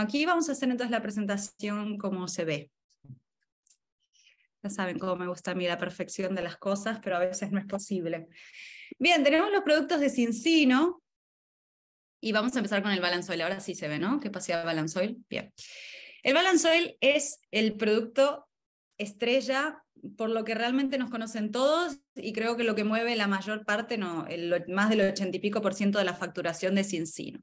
aquí vamos a hacer entonces la presentación como se ve. Ya saben cómo me gusta a mí la perfección de las cosas, pero a veces no es posible. Bien, tenemos los productos de Cincino. Y vamos a empezar con el Balanzoil. Ahora sí se ve, ¿no? ¿Qué pasía Balanzoil? Bien. El Balanzoil es el producto estrella por lo que realmente nos conocen todos y creo que lo que mueve la mayor parte, no, más del ochenta y pico por ciento de la facturación de Cincino.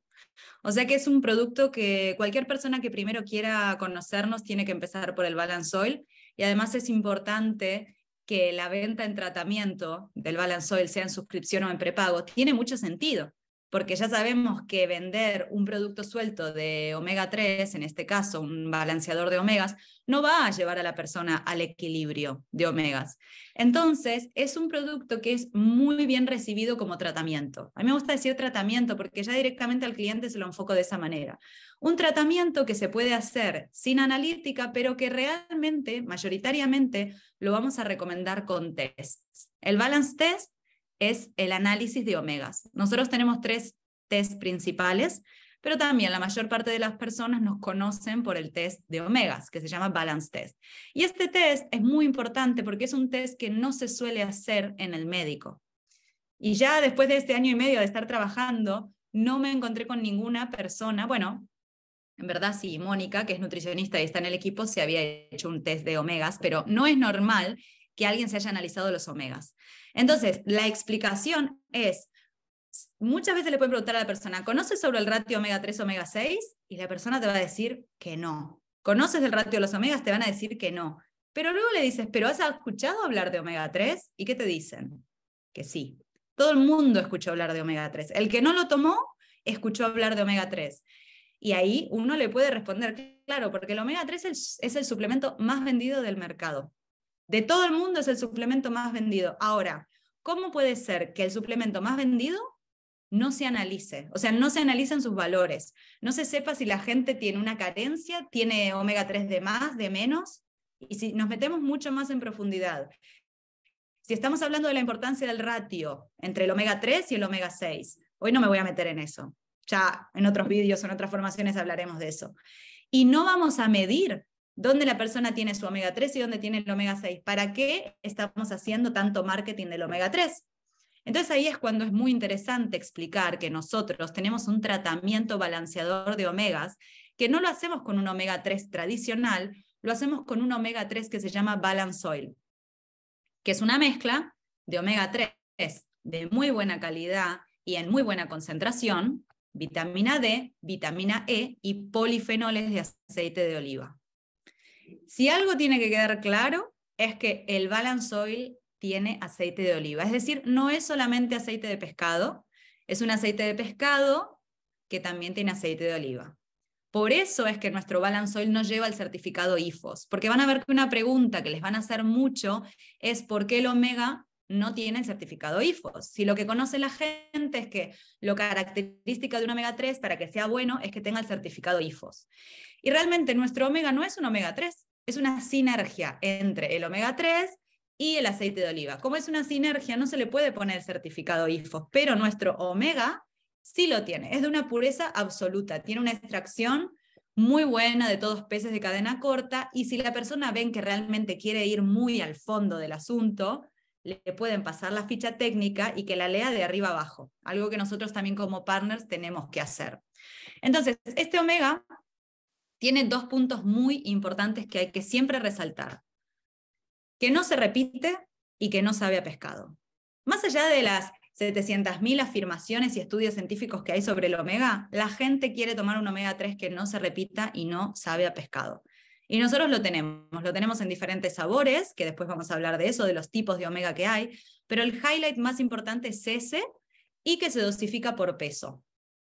O sea que es un producto que cualquier persona que primero quiera conocernos tiene que empezar por el Balance Oil y además es importante que la venta en tratamiento del Balance Oil sea en suscripción o en prepago. Tiene mucho sentido porque ya sabemos que vender un producto suelto de omega 3, en este caso un balanceador de omegas, no va a llevar a la persona al equilibrio de omegas. Entonces, es un producto que es muy bien recibido como tratamiento. A mí me gusta decir tratamiento porque ya directamente al cliente se lo enfoco de esa manera. Un tratamiento que se puede hacer sin analítica, pero que realmente, mayoritariamente, lo vamos a recomendar con test. El balance test es el análisis de omegas. Nosotros tenemos tres test principales, pero también la mayor parte de las personas nos conocen por el test de omegas, que se llama Balance Test. Y este test es muy importante porque es un test que no se suele hacer en el médico. Y ya después de este año y medio de estar trabajando, no me encontré con ninguna persona, bueno, en verdad sí, Mónica, que es nutricionista y está en el equipo, se había hecho un test de omegas, pero no es normal que alguien se haya analizado los omegas. Entonces, la explicación es, muchas veces le pueden preguntar a la persona, ¿conoces sobre el ratio omega 3, omega 6? Y la persona te va a decir que no. ¿Conoces el ratio de los omegas? Te van a decir que no. Pero luego le dices, ¿pero has escuchado hablar de omega 3? ¿Y qué te dicen? Que sí. Todo el mundo escuchó hablar de omega 3. El que no lo tomó, escuchó hablar de omega 3. Y ahí uno le puede responder, claro, porque el omega 3 es el suplemento más vendido del mercado. De todo el mundo es el suplemento más vendido. Ahora, ¿cómo puede ser que el suplemento más vendido no se analice? O sea, no se analizan sus valores. No se sepa si la gente tiene una carencia, tiene omega 3 de más, de menos. Y si nos metemos mucho más en profundidad, si estamos hablando de la importancia del ratio entre el omega 3 y el omega 6, hoy no me voy a meter en eso. Ya en otros vídeos, en otras formaciones hablaremos de eso. Y no vamos a medir dónde la persona tiene su omega 3 y dónde tiene el omega 6. ¿Para qué estamos haciendo tanto marketing del omega 3? Entonces ahí es cuando es muy interesante explicar que nosotros tenemos un tratamiento balanceador de omegas, que no lo hacemos con un omega 3 tradicional, lo hacemos con un omega 3 que se llama Balance Oil, que es una mezcla de omega 3 de muy buena calidad y en muy buena concentración, vitamina D, vitamina E y polifenoles de aceite de oliva. Si algo tiene que quedar claro es que el Balance Oil tiene aceite de oliva, es decir, no es solamente aceite de pescado, es un aceite de pescado que también tiene aceite de oliva. Por eso es que nuestro Balance Oil no lleva el certificado IFOS, porque van a ver que una pregunta que les van a hacer mucho es por qué el omega no tiene el certificado IFOS. Si lo que conoce la gente es que lo característica de un omega 3 para que sea bueno es que tenga el certificado IFOS. Y realmente nuestro omega no es un omega 3, es una sinergia entre el omega 3 y el aceite de oliva. Como es una sinergia, no se le puede poner el certificado IFOS, pero nuestro omega sí lo tiene. Es de una pureza absoluta, tiene una extracción muy buena de todos peces de cadena corta y si la persona ven que realmente quiere ir muy al fondo del asunto, le pueden pasar la ficha técnica y que la lea de arriba abajo, algo que nosotros también como partners tenemos que hacer. Entonces, este omega tiene dos puntos muy importantes que hay que siempre resaltar, que no se repite y que no sabe a pescado. Más allá de las 700.000 afirmaciones y estudios científicos que hay sobre el omega, la gente quiere tomar un omega 3 que no se repita y no sabe a pescado. Y nosotros lo tenemos, lo tenemos en diferentes sabores, que después vamos a hablar de eso, de los tipos de omega que hay, pero el highlight más importante es ese y que se dosifica por peso.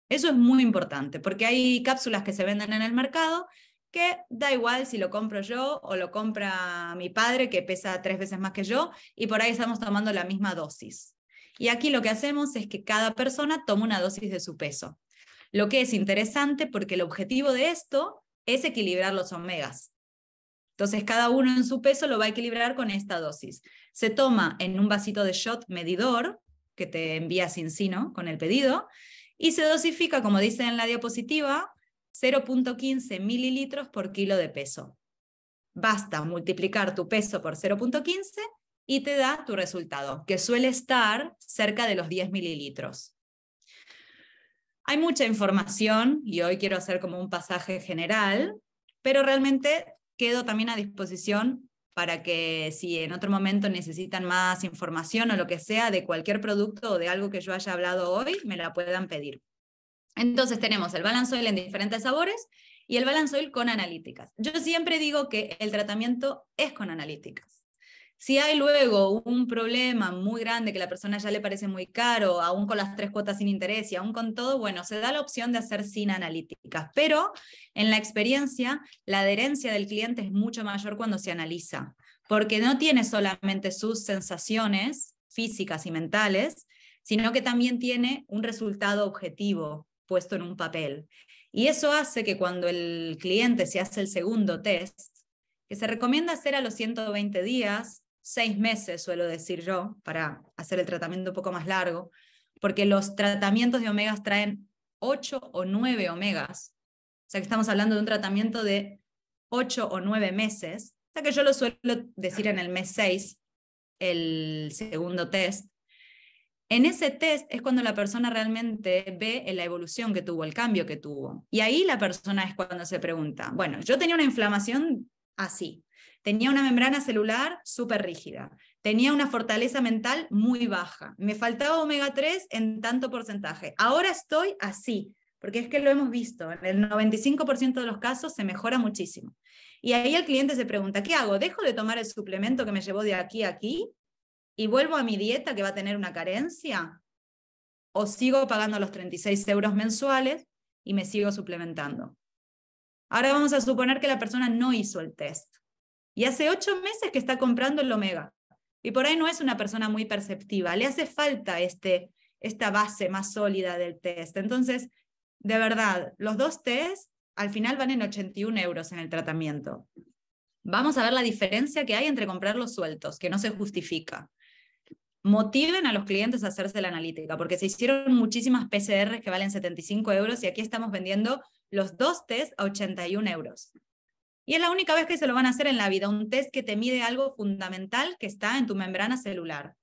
Eso es muy importante, porque hay cápsulas que se venden en el mercado que da igual si lo compro yo o lo compra mi padre, que pesa tres veces más que yo, y por ahí estamos tomando la misma dosis. Y aquí lo que hacemos es que cada persona toma una dosis de su peso. Lo que es interesante porque el objetivo de esto es equilibrar los omegas. Entonces, cada uno en su peso lo va a equilibrar con esta dosis. Se toma en un vasito de shot medidor que te envía sin sino con el pedido y se dosifica, como dice en la diapositiva, 0.15 mililitros por kilo de peso. Basta multiplicar tu peso por 0.15 y te da tu resultado, que suele estar cerca de los 10 mililitros. Hay mucha información y hoy quiero hacer como un pasaje general, pero realmente quedo también a disposición para que si en otro momento necesitan más información o lo que sea de cualquier producto o de algo que yo haya hablado hoy, me la puedan pedir. Entonces tenemos el balanzoil en diferentes sabores y el balanzoil con analíticas. Yo siempre digo que el tratamiento es con analíticas. Si hay luego un problema muy grande que la persona ya le parece muy caro, aún con las tres cuotas sin interés y aún con todo, bueno, se da la opción de hacer sin analíticas. Pero en la experiencia, la adherencia del cliente es mucho mayor cuando se analiza, porque no tiene solamente sus sensaciones físicas y mentales, sino que también tiene un resultado objetivo puesto en un papel. Y eso hace que cuando el cliente se hace el segundo test, que se recomienda hacer a los 120 días, seis meses, suelo decir yo, para hacer el tratamiento un poco más largo, porque los tratamientos de omegas traen ocho o nueve omegas, o sea que estamos hablando de un tratamiento de ocho o nueve meses, o sea que yo lo suelo decir en el mes seis, el segundo test. En ese test es cuando la persona realmente ve la evolución que tuvo, el cambio que tuvo. Y ahí la persona es cuando se pregunta, bueno, yo tenía una inflamación así. Tenía una membrana celular súper rígida, tenía una fortaleza mental muy baja, me faltaba omega 3 en tanto porcentaje. Ahora estoy así, porque es que lo hemos visto, en el 95% de los casos se mejora muchísimo. Y ahí el cliente se pregunta, ¿qué hago? ¿Dejo de tomar el suplemento que me llevó de aquí a aquí y vuelvo a mi dieta que va a tener una carencia? ¿O sigo pagando los 36 euros mensuales y me sigo suplementando? Ahora vamos a suponer que la persona no hizo el test y hace ocho meses que está comprando el omega y por ahí no es una persona muy perceptiva, le hace falta este, esta base más sólida del test. Entonces, de verdad, los dos tests al final van en 81 euros en el tratamiento. Vamos a ver la diferencia que hay entre comprarlos sueltos, que no se justifica. Motiven a los clientes a hacerse la analítica, porque se hicieron muchísimas PCRs que valen 75 euros y aquí estamos vendiendo los dos test a 81 euros. Y es la única vez que se lo van a hacer en la vida, un test que te mide algo fundamental que está en tu membrana celular.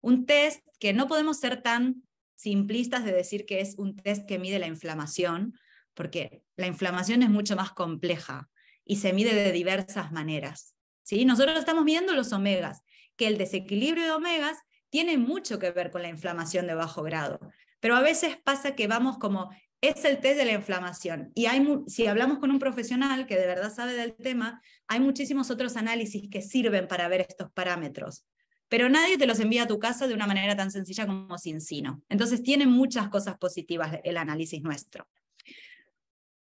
Un test que no podemos ser tan simplistas de decir que es un test que mide la inflamación, porque la inflamación es mucho más compleja y se mide de diversas maneras. ¿sí? Nosotros estamos midiendo los omegas, que el desequilibrio de omegas tiene mucho que ver con la inflamación de bajo grado, pero a veces pasa que vamos como es el test de la inflamación. Y si hablamos con un profesional que de verdad sabe del tema, hay muchísimos otros análisis que sirven para ver estos parámetros. Pero nadie te los envía a tu casa de una manera tan sencilla como sin sino. Entonces tiene muchas cosas positivas el análisis nuestro.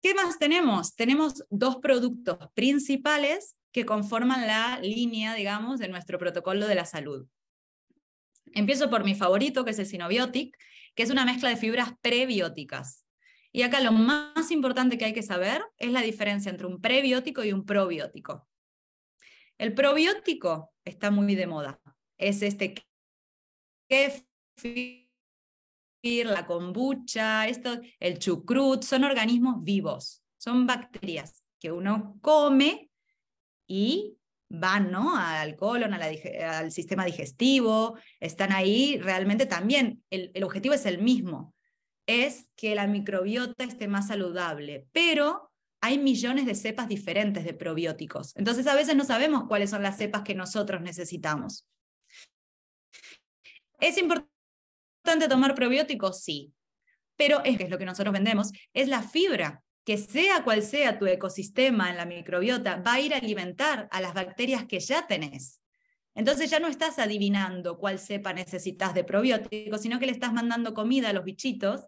¿Qué más tenemos? Tenemos dos productos principales que conforman la línea, digamos, de nuestro protocolo de la salud. Empiezo por mi favorito, que es el Sinobiotic, que es una mezcla de fibras prebióticas. Y acá lo más importante que hay que saber es la diferencia entre un prebiótico y un probiótico. El probiótico está muy de moda. Es este kefir, la kombucha, esto, el chucrut, son organismos vivos, son bacterias que uno come y van ¿no? al colon, al sistema digestivo, están ahí realmente también. El, el objetivo es el mismo, es que la microbiota esté más saludable, pero hay millones de cepas diferentes de probióticos. Entonces a veces no sabemos cuáles son las cepas que nosotros necesitamos. ¿Es importante tomar probióticos? Sí, pero es lo que nosotros vendemos, es la fibra que sea cual sea tu ecosistema en la microbiota, va a ir a alimentar a las bacterias que ya tenés. Entonces ya no estás adivinando cuál cepa necesitas de probióticos, sino que le estás mandando comida a los bichitos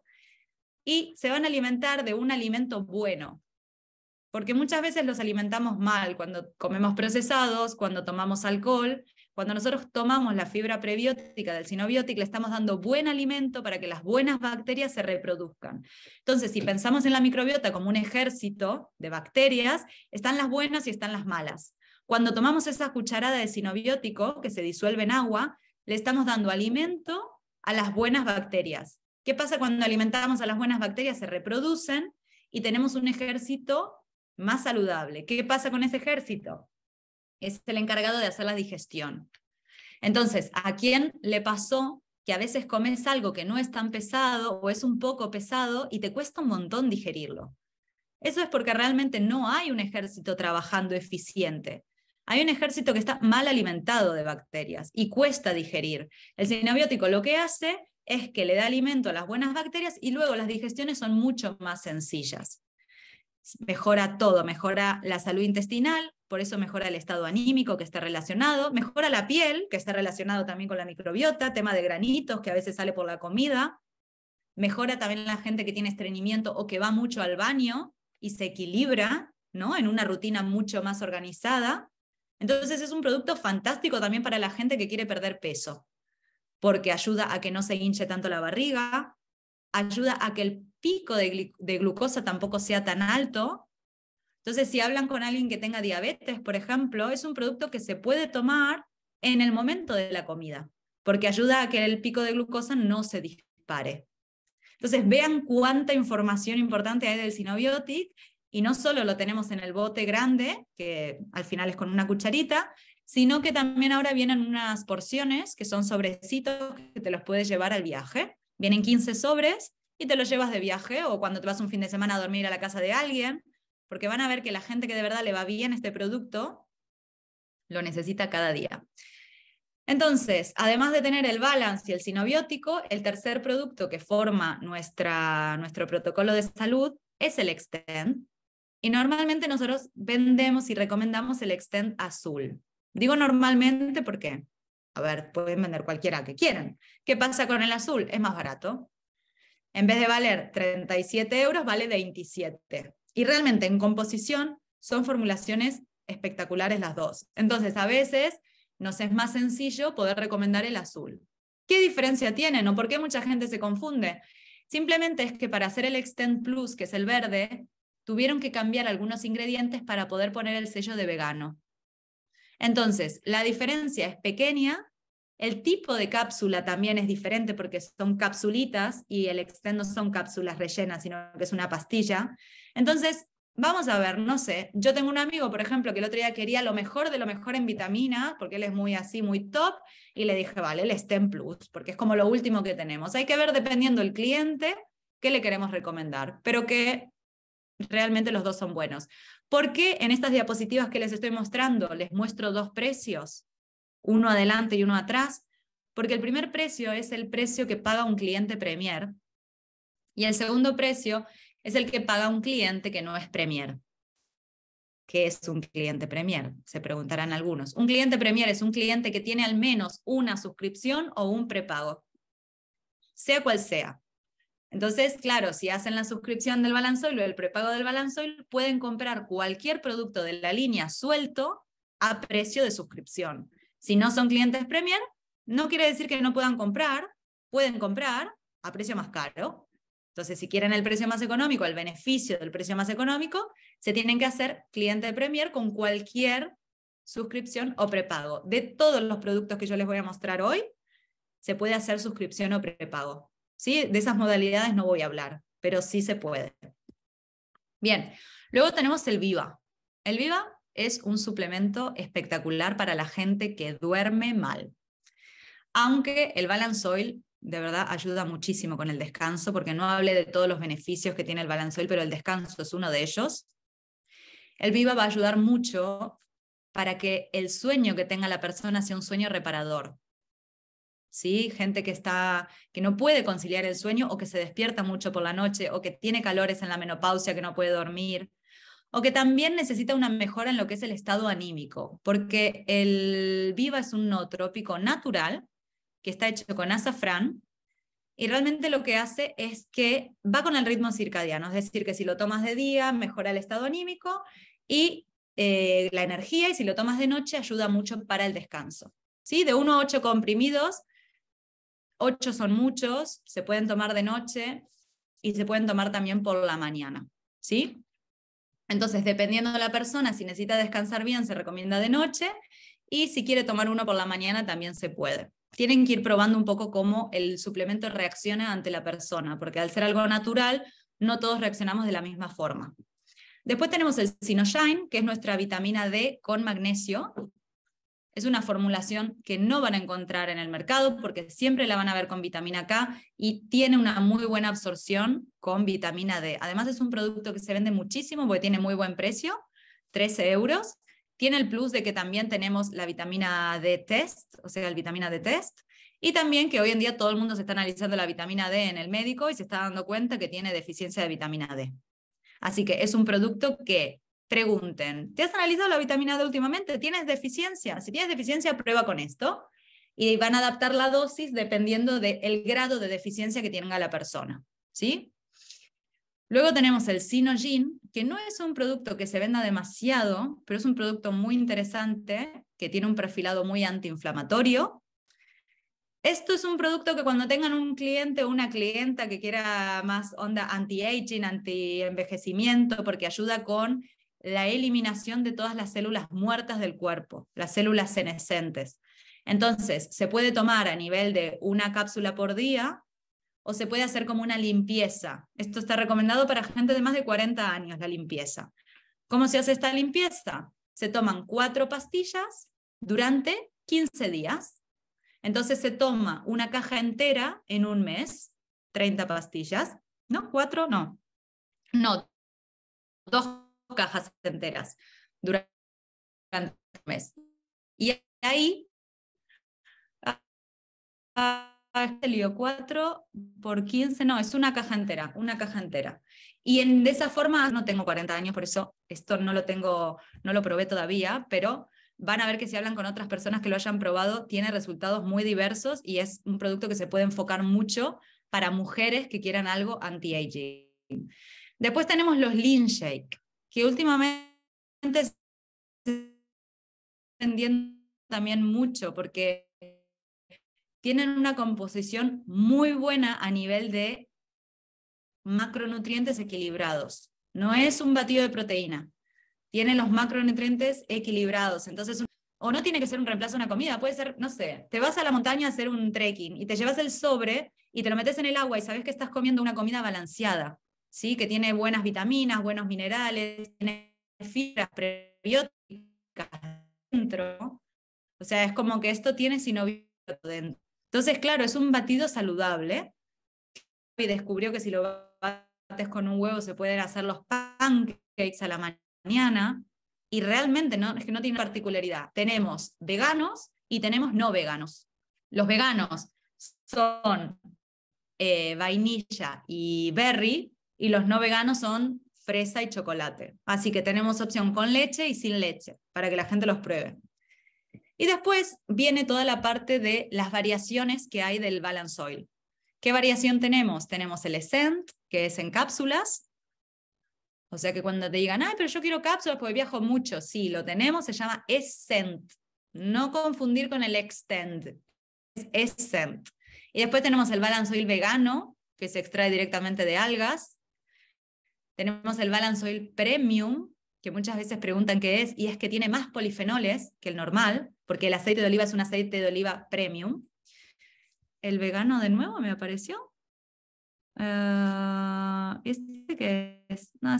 y se van a alimentar de un alimento bueno. Porque muchas veces los alimentamos mal cuando comemos procesados, cuando tomamos alcohol. Cuando nosotros tomamos la fibra prebiótica del sinobiótico, le estamos dando buen alimento para que las buenas bacterias se reproduzcan. Entonces, si pensamos en la microbiota como un ejército de bacterias, están las buenas y están las malas. Cuando tomamos esa cucharada de sinobiótico que se disuelve en agua, le estamos dando alimento a las buenas bacterias. ¿Qué pasa cuando alimentamos a las buenas bacterias? Se reproducen y tenemos un ejército más saludable. ¿Qué pasa con ese ejército? Es el encargado de hacer la digestión. Entonces, ¿a quién le pasó que a veces comes algo que no es tan pesado o es un poco pesado y te cuesta un montón digerirlo? Eso es porque realmente no hay un ejército trabajando eficiente. Hay un ejército que está mal alimentado de bacterias y cuesta digerir. El sinabiótico lo que hace es que le da alimento a las buenas bacterias y luego las digestiones son mucho más sencillas. Mejora todo, mejora la salud intestinal, por eso mejora el estado anímico que está relacionado, mejora la piel, que está relacionado también con la microbiota, tema de granitos que a veces sale por la comida, mejora también la gente que tiene estreñimiento o que va mucho al baño y se equilibra, ¿no? En una rutina mucho más organizada. Entonces es un producto fantástico también para la gente que quiere perder peso porque ayuda a que no se hinche tanto la barriga, ayuda a que el pico de, glucosa tampoco sea tan alto. Entonces, si hablan con alguien que tenga diabetes, por ejemplo, es un producto que se puede tomar en el momento de la comida, porque ayuda a que el pico de glucosa no se dispare. Entonces, vean cuánta información importante hay del Sinobiotic y no solo lo tenemos en el bote grande, que al final es con una cucharita, sino que también ahora vienen unas porciones que son sobrecitos que te los puedes llevar al viaje. Vienen 15 sobres y te los llevas de viaje o cuando te vas un fin de semana a dormir a la casa de alguien, porque van a ver que la gente que de verdad le va bien este producto lo necesita cada día. Entonces, además de tener el balance y el sinobiótico, el tercer producto que forma nuestra, nuestro protocolo de salud es el Extend. Y normalmente nosotros vendemos y recomendamos el Extend azul. Digo normalmente porque, a ver, pueden vender cualquiera que quieran. ¿Qué pasa con el azul? Es más barato. En vez de valer 37 euros, vale 27. Y realmente en composición son formulaciones espectaculares las dos. Entonces, a veces nos es más sencillo poder recomendar el azul. ¿Qué diferencia tienen o por qué mucha gente se confunde? Simplemente es que para hacer el Extend Plus, que es el verde, tuvieron que cambiar algunos ingredientes para poder poner el sello de vegano. Entonces, la diferencia es pequeña, el tipo de cápsula también es diferente porque son capsulitas y el extend no son cápsulas rellenas, sino que es una pastilla. Entonces, vamos a ver, no sé, yo tengo un amigo, por ejemplo, que el otro día quería lo mejor de lo mejor en vitamina, porque él es muy así, muy top, y le dije, vale, el STEM Plus, porque es como lo último que tenemos. Hay que ver, dependiendo del cliente, qué le queremos recomendar, pero que realmente los dos son buenos. Porque en estas diapositivas que les estoy mostrando, les muestro dos precios, uno adelante y uno atrás, porque el primer precio es el precio que paga un cliente Premier y el segundo precio es el que paga un cliente que no es Premier. ¿Qué es un cliente Premier? Se preguntarán algunos. Un cliente Premier es un cliente que tiene al menos una suscripción o un prepago, sea cual sea. Entonces, claro, si hacen la suscripción del Balanzoil o el prepago del Balanzoil, pueden comprar cualquier producto de la línea suelto a precio de suscripción. Si no son clientes Premier, no quiere decir que no puedan comprar, pueden comprar a precio más caro. Entonces, si quieren el precio más económico, el beneficio del precio más económico, se tienen que hacer cliente de Premier con cualquier suscripción o prepago. De todos los productos que yo les voy a mostrar hoy, se puede hacer suscripción o prepago. ¿sí? De esas modalidades no voy a hablar, pero sí se puede. Bien, luego tenemos el Viva. El Viva es un suplemento espectacular para la gente que duerme mal. Aunque el Balance de verdad ayuda muchísimo con el descanso, porque no hablé de todos los beneficios que tiene el Balance pero el descanso es uno de ellos. El Viva va a ayudar mucho para que el sueño que tenga la persona sea un sueño reparador. ¿sí? Gente que está que no puede conciliar el sueño o que se despierta mucho por la noche o que tiene calores en la menopausia que no puede dormir o que también necesita una mejora en lo que es el estado anímico, porque el viva es un nootrópico natural que está hecho con azafrán y realmente lo que hace es que va con el ritmo circadiano, es decir, que si lo tomas de día mejora el estado anímico y eh, la energía y si lo tomas de noche ayuda mucho para el descanso. ¿Sí? De 1 a 8 comprimidos ocho son muchos, se pueden tomar de noche y se pueden tomar también por la mañana, ¿sí? Entonces, dependiendo de la persona, si necesita descansar bien, se recomienda de noche y si quiere tomar uno por la mañana, también se puede. Tienen que ir probando un poco cómo el suplemento reacciona ante la persona, porque al ser algo natural, no todos reaccionamos de la misma forma. Después tenemos el Sinoshine, que es nuestra vitamina D con magnesio, es una formulación que no van a encontrar en el mercado porque siempre la van a ver con vitamina K y tiene una muy buena absorción con vitamina D. Además es un producto que se vende muchísimo porque tiene muy buen precio, 13 euros. Tiene el plus de que también tenemos la vitamina D test, o sea, la vitamina D test, y también que hoy en día todo el mundo se está analizando la vitamina D en el médico y se está dando cuenta que tiene deficiencia de vitamina D. Así que es un producto que pregunten, ¿te has analizado la vitamina D últimamente? ¿Tienes deficiencia? Si tienes deficiencia, prueba con esto. Y van a adaptar la dosis dependiendo del grado de deficiencia que tenga la persona. ¿sí? Luego tenemos el Sinogin, que no es un producto que se venda demasiado, pero es un producto muy interesante, que tiene un perfilado muy antiinflamatorio. Esto es un producto que cuando tengan un cliente o una clienta que quiera más onda anti-aging, anti-envejecimiento, porque ayuda con la eliminación de todas las células muertas del cuerpo, las células senescentes. Entonces, se puede tomar a nivel de una cápsula por día o se puede hacer como una limpieza. Esto está recomendado para gente de más de 40 años, la limpieza. ¿Cómo se hace esta limpieza? Se toman cuatro pastillas durante 15 días. Entonces se toma una caja entera en un mes, 30 pastillas. ¿No? ¿Cuatro? No. No. Dos cajas enteras durante un mes. Y ahí, a, ah, 4 ah, este por 15, no, es una caja entera, una caja entera. Y en, de esa forma, no tengo 40 años, por eso esto no lo tengo, no lo probé todavía, pero van a ver que si hablan con otras personas que lo hayan probado, tiene resultados muy diversos y es un producto que se puede enfocar mucho para mujeres que quieran algo anti-aging. Después tenemos los Lean Shake que últimamente se vendiendo también mucho porque tienen una composición muy buena a nivel de macronutrientes equilibrados. No es un batido de proteína, tienen los macronutrientes equilibrados. Entonces, o no tiene que ser un reemplazo a una comida, puede ser, no sé, te vas a la montaña a hacer un trekking y te llevas el sobre y te lo metes en el agua y sabes que estás comiendo una comida balanceada. ¿sí? que tiene buenas vitaminas, buenos minerales, tiene fibras prebióticas dentro. O sea, es como que esto tiene sinovio dentro. Entonces, claro, es un batido saludable. Y descubrió que si lo bates con un huevo se pueden hacer los pancakes a la mañana. Y realmente no, es que no tiene particularidad. Tenemos veganos y tenemos no veganos. Los veganos son eh, vainilla y berry, y los no veganos son fresa y chocolate. Así que tenemos opción con leche y sin leche, para que la gente los pruebe. Y después viene toda la parte de las variaciones que hay del Balance Oil. ¿Qué variación tenemos? Tenemos el Essent, que es en cápsulas. O sea que cuando te digan, ay, pero yo quiero cápsulas porque viajo mucho. Sí, lo tenemos, se llama Essent. No confundir con el Extend. Es Essent. Y después tenemos el Balance Oil vegano, que se extrae directamente de algas. Tenemos el Balance Oil Premium, que muchas veces preguntan qué es, y es que tiene más polifenoles que el normal, porque el aceite de oliva es un aceite de oliva premium. El vegano de nuevo me apareció. Ah, ¿Este qué es? No,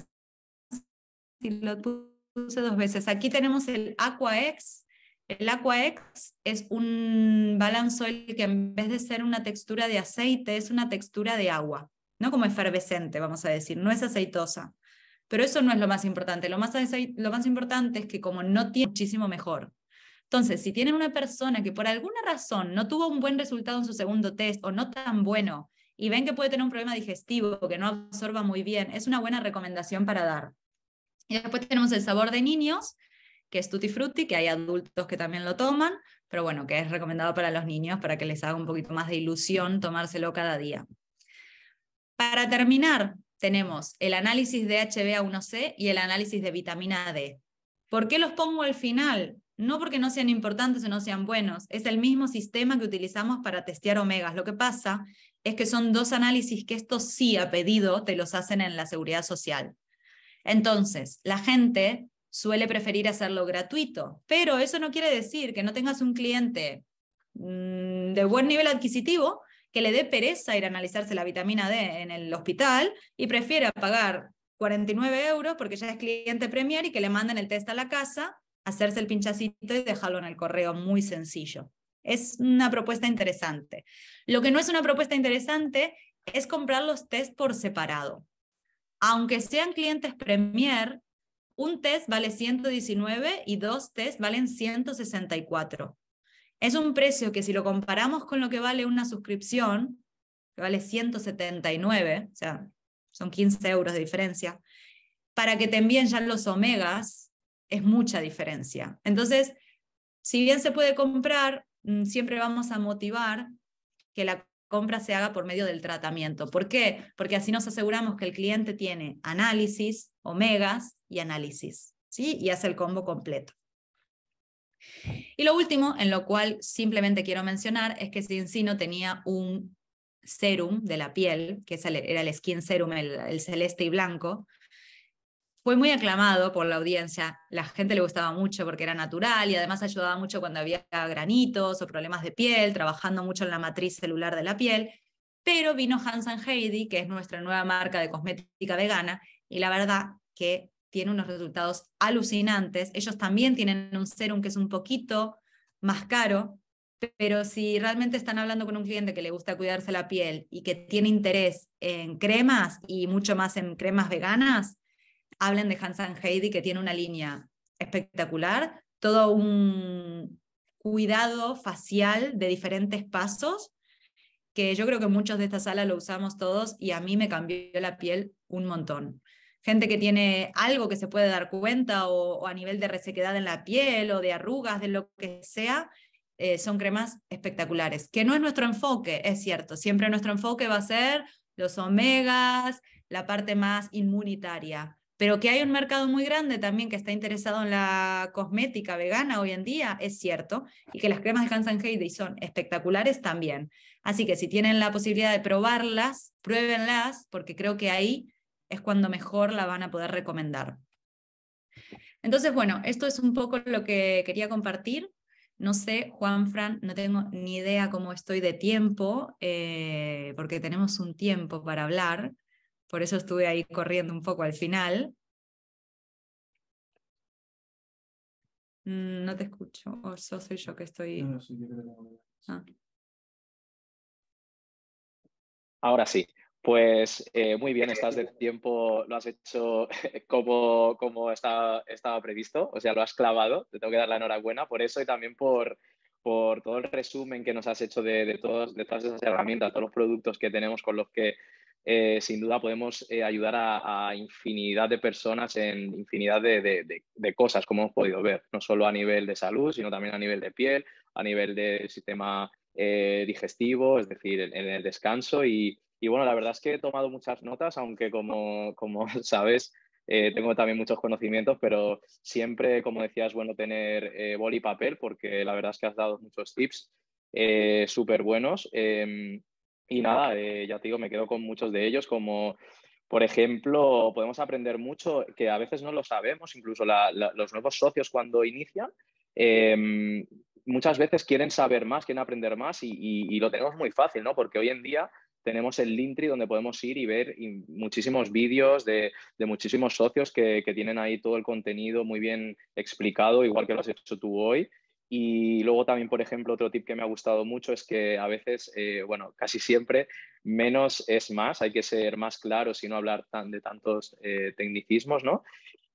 si lo puse dos veces. Aquí tenemos el AquaX. El AquaX es un balance oil que en vez de ser una textura de aceite, es una textura de agua. ¿no? Como efervescente, vamos a decir, no es aceitosa. Pero eso no es lo más importante. Lo más, lo más importante es que como no tiene muchísimo mejor. Entonces, si tienen una persona que por alguna razón no tuvo un buen resultado en su segundo test o no tan bueno y ven que puede tener un problema digestivo o que no absorba muy bien, es una buena recomendación para dar. Y después tenemos el sabor de niños, que es tutti frutti, que hay adultos que también lo toman, pero bueno, que es recomendado para los niños para que les haga un poquito más de ilusión tomárselo cada día. Para terminar, tenemos el análisis de HbA1c y el análisis de vitamina D. ¿Por qué los pongo al final? No porque no sean importantes o no sean buenos, es el mismo sistema que utilizamos para testear omegas. Lo que pasa es que son dos análisis que esto sí ha pedido te los hacen en la seguridad social. Entonces, la gente suele preferir hacerlo gratuito, pero eso no quiere decir que no tengas un cliente mm, de buen nivel adquisitivo que le dé pereza ir a analizarse la vitamina D en el hospital y prefiera pagar 49 euros porque ya es cliente Premier y que le manden el test a la casa, hacerse el pinchacito y dejarlo en el correo, muy sencillo. Es una propuesta interesante. Lo que no es una propuesta interesante es comprar los test por separado. Aunque sean clientes Premier, un test vale 119 y dos test valen 164. Es un precio que si lo comparamos con lo que vale una suscripción, que vale 179, o sea, son 15 euros de diferencia, para que te envíen ya los omegas, es mucha diferencia. Entonces, si bien se puede comprar, mm, siempre vamos a motivar que la compra se haga por medio del tratamiento. ¿Por qué? Porque así nos aseguramos que el cliente tiene análisis, omegas y análisis, ¿sí? Y hace el combo completo. Y lo último, en lo cual simplemente quiero mencionar, es que Cincino tenía un serum de la piel, que era el skin serum, el, celeste y blanco, fue muy aclamado por la audiencia, la gente le gustaba mucho porque era natural y además ayudaba mucho cuando había granitos o problemas de piel, trabajando mucho en la matriz celular de la piel. Pero vino Hans Heidi, que es nuestra nueva marca de cosmética vegana, y la verdad que tiene unos resultados alucinantes. Ellos también tienen un serum que es un poquito más caro, pero si realmente están hablando con un cliente que le gusta cuidarse la piel y que tiene interés en cremas y mucho más en cremas veganas, hablen de Hansan Heidi, que tiene una línea espectacular, todo un cuidado facial de diferentes pasos, que yo creo que muchos de esta sala lo usamos todos y a mí me cambió la piel un montón gente que tiene algo que se puede dar cuenta o, a nivel de resequedad en la piel o de arrugas, de lo que sea, eh, son cremas espectaculares, que no es nuestro enfoque, es cierto, siempre nuestro enfoque va a ser los omegas, la parte más inmunitaria, pero que hay un mercado muy grande también que está interesado en la cosmética vegana hoy en día, es cierto, y que las cremas de Hans Heidi son espectaculares también. Así que si tienen la posibilidad de probarlas, pruébenlas, porque creo que ahí es cuando mejor la van a poder recomendar. Entonces, bueno, esto es un poco lo que quería compartir. No sé, Juan Fran, no tengo ni idea cómo estoy de tiempo, eh, porque tenemos un tiempo para hablar, por eso estuve ahí corriendo un poco al final. Mm, no te escucho, oh, o soy yo que estoy. Ah. Ahora sí. Pues eh, muy bien, estás de tiempo, lo has hecho como, estaba, previsto, o sea, lo has clavado, te tengo que dar la enhorabuena por eso y también por, todo el resumen que nos has hecho de, de todas esas herramientas, todos los productos que tenemos con los que eh, sin duda podemos eh, ayudar a, infinidad de personas en infinidad de, cosas, como hemos podido ver, no solo a nivel de salud, sino también a nivel de piel, a nivel del sistema digestivo, es decir, en el descanso y, y bueno, la verdad es que he tomado muchas notas, aunque como, sabes, eh, tengo también muchos conocimientos, pero siempre, como decías, bueno tener eh, y papel, porque la verdad es que has dado muchos tips eh, súper buenos. Em, y nada, eh, ya te digo, me quedo con muchos de ellos, como por ejemplo, podemos aprender mucho que a veces no lo sabemos, incluso los nuevos socios cuando inician. Em, muchas veces quieren saber más, quieren aprender más y lo tenemos muy fácil, ¿no? Porque hoy en día tenemos el Lintri donde podemos ir y ver muchísimos vídeos de, muchísimos socios que, tienen ahí todo el contenido muy bien explicado, igual que lo has hecho tú hoy. Y luego también, por ejemplo, otro tip que me ha gustado mucho es que a veces, eh, bueno, casi siempre, menos es más, hay que ser más claros y no hablar tan, de tantos eh, tecnicismos, ¿no?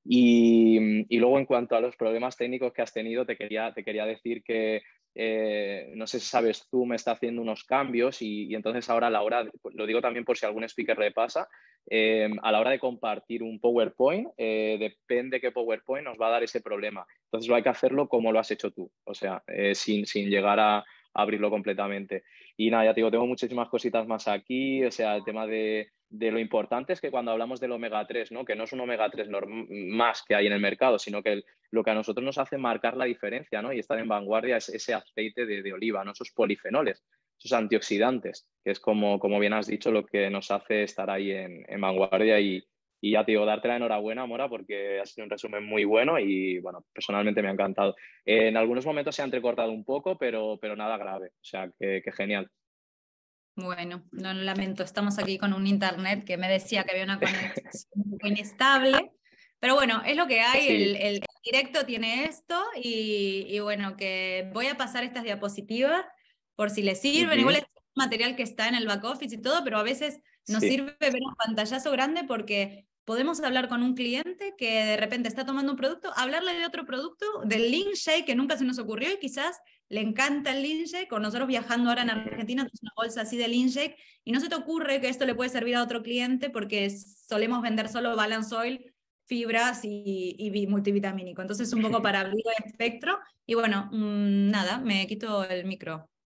Y, y, luego, en cuanto a los problemas técnicos que has tenido, te quería, te quería decir que eh, no sé si sabes, Zoom está haciendo unos cambios y, entonces ahora a la hora, pues, lo digo también por si algún speaker repasa eh, a la hora de compartir un PowerPoint, eh, depende qué PowerPoint nos va a dar ese problema. Entonces hay que hacerlo como lo has hecho tú, o sea, sin, llegar a, a abrirlo completamente. Y nada, ya te digo, tengo muchísimas cositas más aquí, o sea, el tema de de lo importante es que cuando hablamos del omega 3, ¿no? que no es un omega 3 más que hay en el mercado, sino que lo que a nosotros nos hace marcar la diferencia ¿no? y estar en vanguardia es ese aceite de, oliva, esos polifenoles, esos antioxidantes, que es como, bien has dicho lo que nos hace estar ahí en, vanguardia y, y ya te digo, darte la enhorabuena, Mora, porque ha sido un resumen muy bueno y, bueno, personalmente me ha encantado. en algunos momentos se ha entrecortado un poco, pero, nada grave, o sea, que genial. Bueno, no lo lamento, estamos aquí con un internet que me decía que había una conexión un inestable, pero bueno, es lo que hay, el, directo tiene esto y, bueno, que voy a pasar estas diapositivas por si les sirven, igual es material que está en el back office y todo, pero a veces nos sirve ver un pantallazo grande porque podemos hablar con un cliente que de repente está tomando un producto, hablarle de otro producto, del link shake que nunca se nos ocurrió y quizás le encanta el Linshake, con nosotros viajando ahora en Argentina, una bolsa así de Linshake, y no se te ocurre que esto le puede servir a otro cliente porque solemos vender solo Balance Oil, fibras y, multivitamínico. Entonces, un poco para abrir el espectro. Y bueno, mm, nada, me quito el micro.